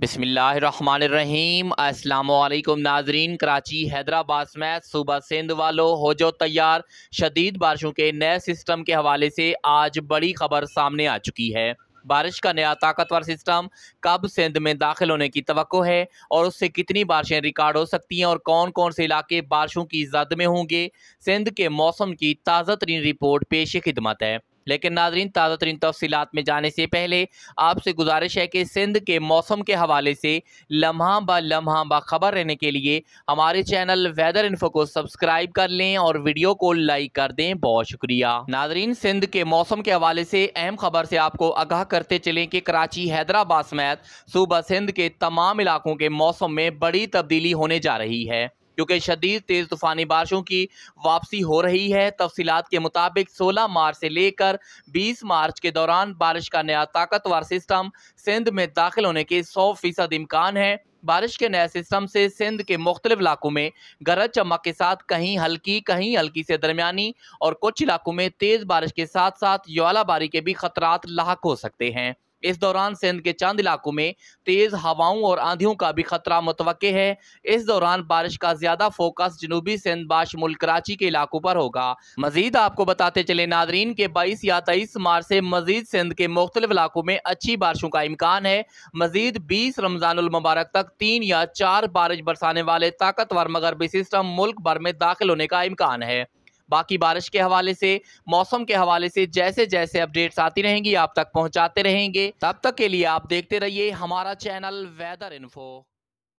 बिसमीम् अल्लाम नाजरीन कराची हैदराबाद में सुबह सिंध वालों हो जो तैयार शदीद बारिशों के नए सिस्टम के हवाले से आज बड़ी खबर सामने आ चुकी है बारिश का नया ताकतवर सिस्टम कब सिंध में दाखिल होने की तो है और उससे कितनी बारिशें रिकॉर्ड हो सकती हैं और कौन कौन से इलाके बारिशों की जद में होंगे सिंध के मौसम की ताज़ा तरीन रिपोर्ट पेश खिदमत है लेकिन नाजरीन ताज़ा तरीन तफसीत में जाने से पहले आपसे गुजारिश है कि सिंध के मौसम के हवाले से लम्हा ब लम्हा खबर रहने के लिए हमारे चैनल वेदर इन्फो को सब्सक्राइब कर लें और वीडियो को लाइक कर दें बहुत शुक्रिया नाजरीन सिंध के मौसम के हवाले से अहम खबर से आपको आगाह करते चलें कि कराची हैदराबाद समेत सूबा सिंध के तमाम इलाकों के मौसम में बड़ी तब्दीली होने जा रही है क्योंकि शदीद तेज़ तूफ़ानी बारिशों की वापसी हो रही है तफसीत के मुताबिक सोलह मार्च से लेकर बीस मार्च के दौरान बारिश का नया ताकतवर सिस्टम सिंध में दाखिल होने के सौ फीसद इम्कान है बारिश के नए सिस्टम से सिंध के मुख्तलिफ इलाकों में गरज चमक के साथ कहीं हल्की कहीं हल्की से दरमियानी और कुछ इलाकों में तेज़ बारिश के साथ साथ ज्वालाबारी के भी खतरात लाक हो सकते हैं इस दौरान सिंध के चंद इलाकों में तेज हवाओं और आंधियों का भी खतरा मुतव है इस दौरान बारिश का ज्यादा फोकस जनूबी सिंध बाशमुल कराची के इलाकों पर होगा मजीद आपको बताते चले नादरीन के बाईस या तेईस मार्च से मजीद सिंध के मुख्तलिफ इलाकों में अच्छी बारिशों का इम्कान है मजीद बीस रमजानमबारक तक तीन या चार बारिश बरसाने वाले ताकतवर मगरबी सिस्टम मुल्क भर में दाखिल होने का इम्कान है बाकी बारिश के हवाले से मौसम के हवाले से जैसे जैसे अपडेट्स आती रहेंगी आप तक पहुंचाते रहेंगे तब तक के लिए आप देखते रहिए हमारा चैनल वेदर इन्फो